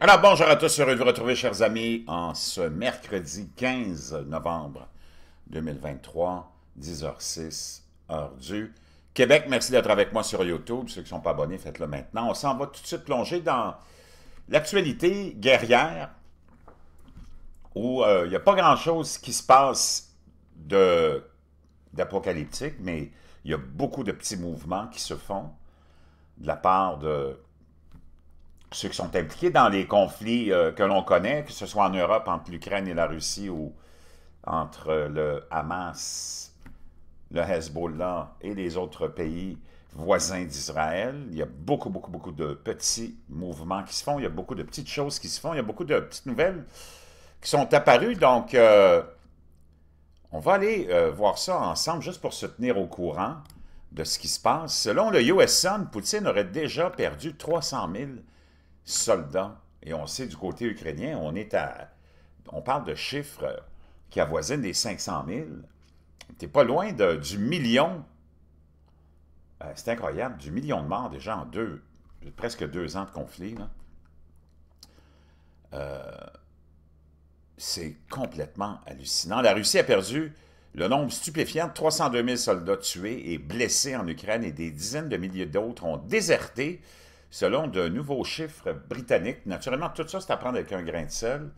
Alors bonjour à tous, heureux de vous retrouver chers amis en ce mercredi 15 novembre 2023, 10h06, heure du Québec. Merci d'être avec moi sur YouTube. Ceux qui ne sont pas abonnés, faites-le maintenant. On s'en va tout de suite plonger dans l'actualité guerrière où il euh, y n'y a pas grand-chose qui se passe d'apocalyptique, mais il y a beaucoup de petits mouvements qui se font de la part de ceux qui sont impliqués dans les conflits euh, que l'on connaît, que ce soit en Europe, entre l'Ukraine et la Russie, ou entre le Hamas, le Hezbollah et les autres pays voisins d'Israël. Il y a beaucoup, beaucoup, beaucoup de petits mouvements qui se font, il y a beaucoup de petites choses qui se font, il y a beaucoup de petites nouvelles qui sont apparues. Donc, euh, on va aller euh, voir ça ensemble juste pour se tenir au courant de ce qui se passe. Selon le US Sun, Poutine aurait déjà perdu 300 000 soldats. Et on sait, du côté ukrainien, on est à... On parle de chiffres qui avoisinent les 500 000. T'es pas loin de, du million. Euh, c'est incroyable, du million de morts déjà en deux, presque deux ans de conflit. Euh, c'est complètement hallucinant. La Russie a perdu le nombre stupéfiant de 302 000 soldats tués et blessés en Ukraine et des dizaines de milliers d'autres ont déserté selon de nouveaux chiffres britanniques. Naturellement, tout ça, c'est à prendre avec un grain de sel.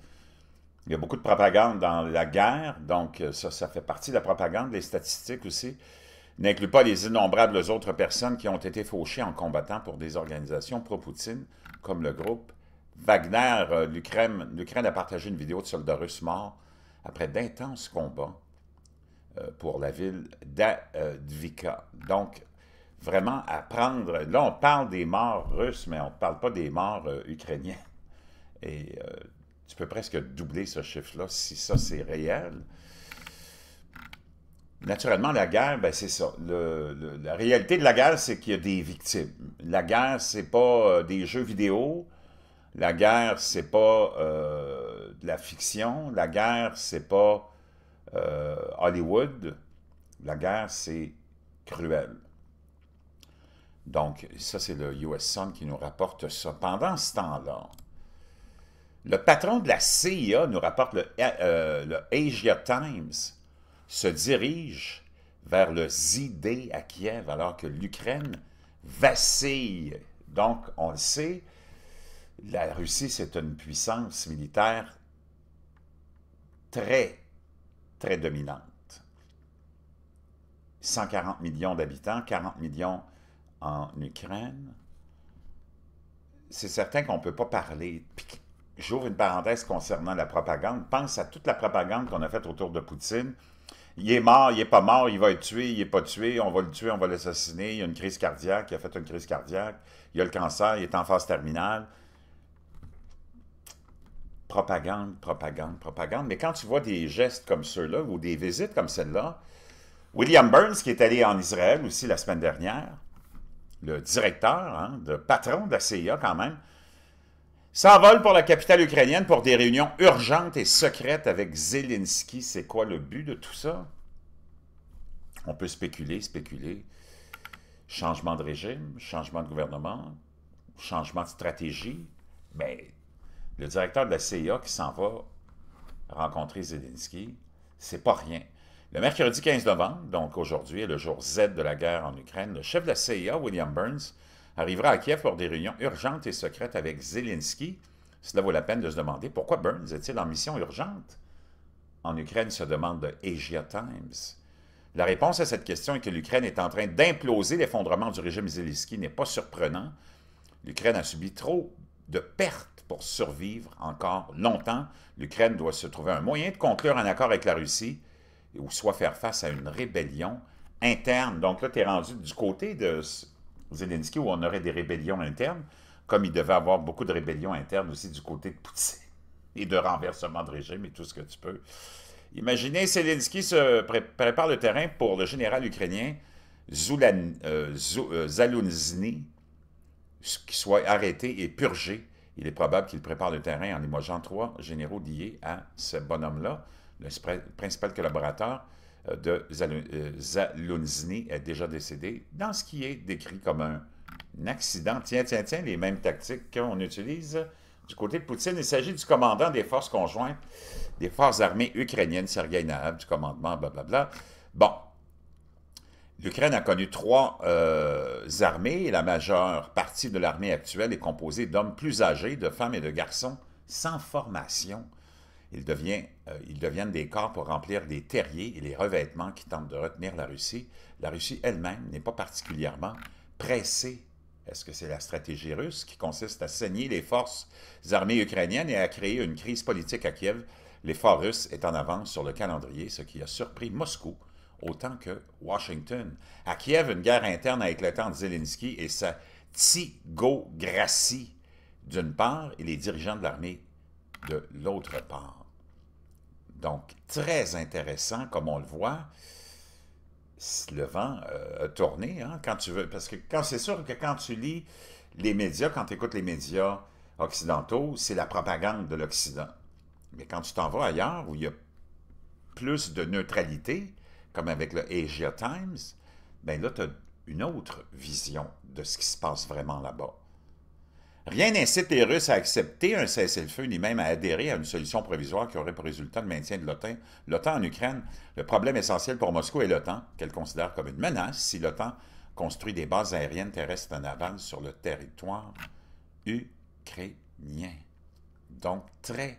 Il y a beaucoup de propagande dans la guerre, donc euh, ça, ça fait partie de la propagande. Les statistiques aussi n'incluent pas les innombrables autres personnes qui ont été fauchées en combattant pour des organisations pro-Poutine, comme le groupe Wagner. Euh, L'Ukraine a partagé une vidéo de soldats russes morts après d'intenses combats euh, pour la ville d'Advika. Donc, vraiment à prendre. Là, on parle des morts russes, mais on ne parle pas des morts euh, ukrainiens. Et euh, tu peux presque doubler ce chiffre-là si ça, c'est réel. Naturellement, la guerre, ben, c'est ça. la réalité de la guerre, c'est qu'il y a des victimes. La guerre, c'est pas euh, des jeux vidéo. La guerre, c'est pas de la fiction. La guerre, c'est pas Hollywood. La guerre, c'est cruel. Donc, ça, c'est le US Sun qui nous rapporte ça. Pendant ce temps-là, le patron de la CIA nous rapporte euh, le, Asia Times se dirige vers le ZD à Kiev, alors que l'Ukraine vacille. Donc, on le sait, la Russie, c'est une puissance militaire très, très dominante. 140 millions d'habitants, 40 millions en Ukraine, c'est certain qu'on ne peut pas parler. J'ouvre une parenthèse concernant la propagande. Pense à toute la propagande qu'on a faite autour de Poutine. Il est mort, il n'est pas mort, il va être tué, il n'est pas tué, on va le tuer, on va l'assassiner, il y a une crise cardiaque, il a fait une crise cardiaque, il a le cancer, il est en phase terminale. Propagande, propagande, propagande. Mais quand tu vois des gestes comme ceux-là ou des visites comme celle-là, William Burns, qui est allé en Israël aussi la semaine dernière, le directeur, de hein, le patron de la CIA quand même, s'envole pour la capitale ukrainienne pour des réunions urgentes et secrètes avec Zelensky. C'est quoi le but de tout ça? On peut spéculer, spéculer. Changement de régime, changement de gouvernement, changement de stratégie. Mais le directeur de la CIA qui s'en va rencontrer Zelensky, c'est pas rien. Le mercredi 15 novembre, donc aujourd'hui, le jour Z de la guerre en Ukraine, le chef de la CIA, William Burns, arrivera à Kiev pour des réunions urgentes et secrètes avec Zelensky. Cela vaut la peine de se demander pourquoi Burns est-il en mission urgente en Ukraine, se demande de Asia Times. La réponse à cette question est que l'Ukraine est en train d'imploser l'effondrement du régime Zelensky n'est pas surprenant. L'Ukraine a subi trop de pertes pour survivre encore longtemps. L'Ukraine doit se trouver un moyen de conclure un accord avec la Russie ou soit faire face à une rébellion interne. Donc là, tu es rendu du côté de Zelensky où on aurait des rébellions internes, comme il devait avoir beaucoup de rébellions internes aussi du côté de Poutine et de renversement de régime et tout ce que tu peux. Imaginez, Zelensky se prépare le terrain pour le général ukrainien Zulan, euh, euh, qui soit arrêté et purgé. Il est probable qu'il prépare le terrain en limogeant trois généraux liés à ce bonhomme-là le principal collaborateur euh, de euh, Zalunzny est déjà décédé dans ce qui est décrit comme un accident. Tiens, tiens, tiens, les mêmes tactiques qu'on utilise du côté de Poutine. Il s'agit du commandant des forces conjointes des forces armées ukrainiennes, Sergei Naab, du commandement, blablabla. Bon, L'Ukraine a connu trois euh, armées et la majeure partie de l'armée actuelle est composée d'hommes plus âgés, de femmes et de garçons sans formation. Euh, ils, deviennent, des corps pour remplir des terriers et les revêtements qui tentent de retenir la Russie. La Russie elle-même n'est pas particulièrement pressée. Est-ce que c'est la stratégie russe qui consiste à saigner les forces armées ukrainiennes et à créer une crise politique à Kiev? L'effort russe est en avance sur le calendrier, ce qui a surpris Moscou autant que Washington. À Kiev, une guerre interne avec le temps de Zelensky et sa tigocratie d'une part et les dirigeants de l'armée de l'autre part. Donc, très intéressant, comme on le voit, le vent euh, a tourné, hein, quand tu veux, parce que quand c'est sûr que quand tu lis les médias, quand tu écoutes les médias occidentaux, c'est la propagande de l'Occident. Mais quand tu t'en vas ailleurs, où il y a plus de neutralité, comme avec le Asia Times, ben là, tu as une autre vision de ce qui se passe vraiment là-bas. Rien n'incite les Russes à accepter un cessez-le-feu, ni même à adhérer à une solution provisoire qui aurait pour résultat le maintien de l'OTAN en Ukraine. Le problème essentiel pour Moscou est l'OTAN, qu'elle considère comme une menace si l'OTAN construit des bases aériennes, terrestres et navales sur le territoire ukrainien. Donc, très,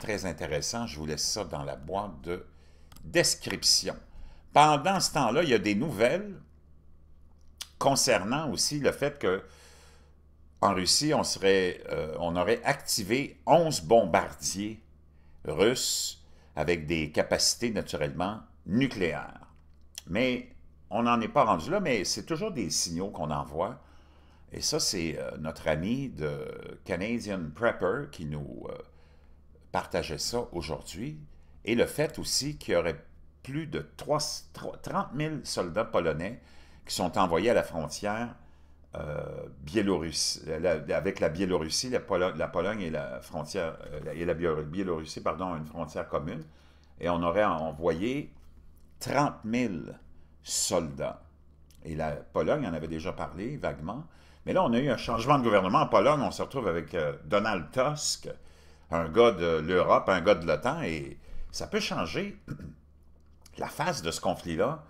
très intéressant. Je vous laisse ça dans la boîte de description. Pendant ce temps-là, il y a des nouvelles concernant aussi le fait que en Russie, on, serait, euh, on aurait activé 11 bombardiers russes avec des capacités naturellement nucléaires. Mais on n'en est pas rendu là, mais c'est toujours des signaux qu'on envoie. Et ça, c'est euh, notre ami de Canadian Prepper qui nous euh, partageait ça aujourd'hui. Et le fait aussi qu'il y aurait plus de 30 000 soldats polonais qui sont envoyés à la frontière euh, avec la Biélorussie, la, Pologne et la frontière euh, et la Biélorussie, pardon, une frontière commune, et on aurait envoyé 30 000 soldats. Et la Pologne en avait déjà parlé vaguement, mais là on a eu un changement de gouvernement en Pologne. On se retrouve avec euh, Donald Tusk, un gars de l'Europe, un gars de l'OTAN, et ça peut changer la face de ce conflit-là.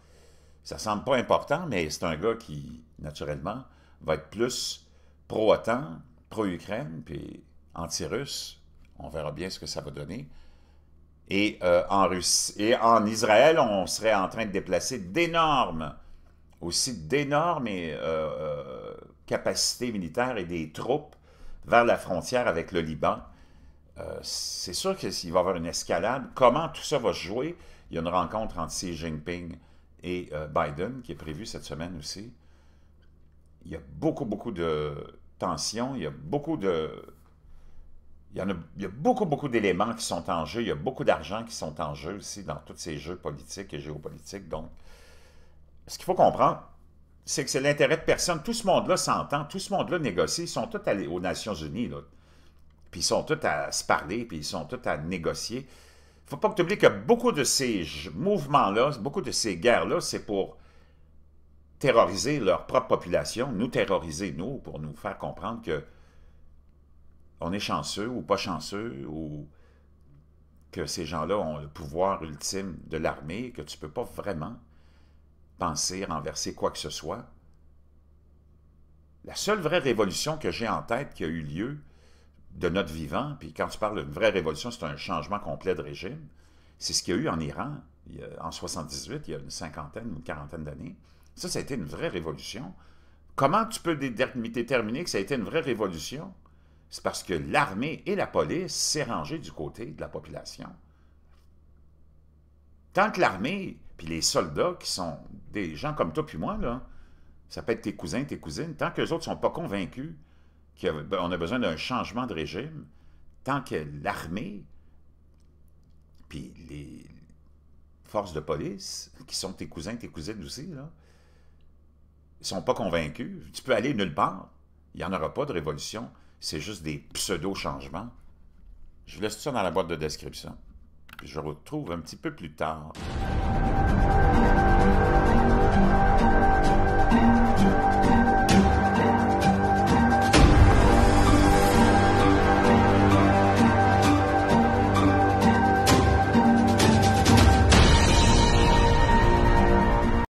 Ça semble pas important, mais c'est un gars qui, naturellement, va être plus pro-OTAN, pro-Ukraine, puis anti-russe. On verra bien ce que ça va donner. Et, euh, en Russie, et en Israël, on serait en train de déplacer d'énormes, aussi d'énormes euh, euh, capacités militaires et des troupes vers la frontière avec le Liban. C'est sûr qu'il va y avoir une escalade. Comment tout ça va se jouer? Il y a une rencontre entre Xi Jinping et Biden qui est prévue cette semaine aussi il y a beaucoup, beaucoup de tensions, il y a beaucoup de... Il y, en a, beaucoup, beaucoup d'éléments qui sont en jeu. Il y a beaucoup d'argent qui sont en jeu aussi dans tous ces jeux politiques et géopolitiques. Donc, ce qu'il faut comprendre, c'est que c'est l'intérêt de personne. Tout ce monde-là s'entend, tout ce monde-là négocie. Ils sont tous allés aux Nations Unies, puis ils sont tous à se parler, puis ils sont tous à négocier. Il ne faut pas que tu oublies que beaucoup de ces mouvements-là, beaucoup de ces guerres-là, c'est pour terroriser leur propre population, nous terroriser, nous, pour nous faire comprendre que on est chanceux ou pas chanceux, ou que ces gens-là ont le pouvoir ultime de l'armée, que tu ne peux pas vraiment penser renverser quoi que ce soit. La seule vraie révolution que j'ai en tête qui a eu lieu de notre vivant, puis quand tu parles d'une vraie révolution, c'est un changement complet de régime, c'est ce qu'il y a eu en Iran en 78, il y a une cinquantaine, une quarantaine d'années. Ça, ça a été une vraie révolution. Comment tu peux déterminer que ça a été une vraie révolution? C'est parce que l'armée et la police s'est rangée du côté de la population. Tant que l'armée, puis les soldats, qui sont des gens comme toi puis moi, là, ça peut être tes cousins, tes cousines, tant que les autres ne sont pas convaincus qu'on ben, a besoin d'un changement de régime, tant que l'armée, puis les forces de police, qui sont tes cousins, tes cousines aussi, là, sont pas convaincus. Tu peux aller nulle part. Il n'y en aura pas de révolution. C'est juste des pseudo-changements. Je laisse ça dans la boîte de description. je retrouve un petit peu plus tard.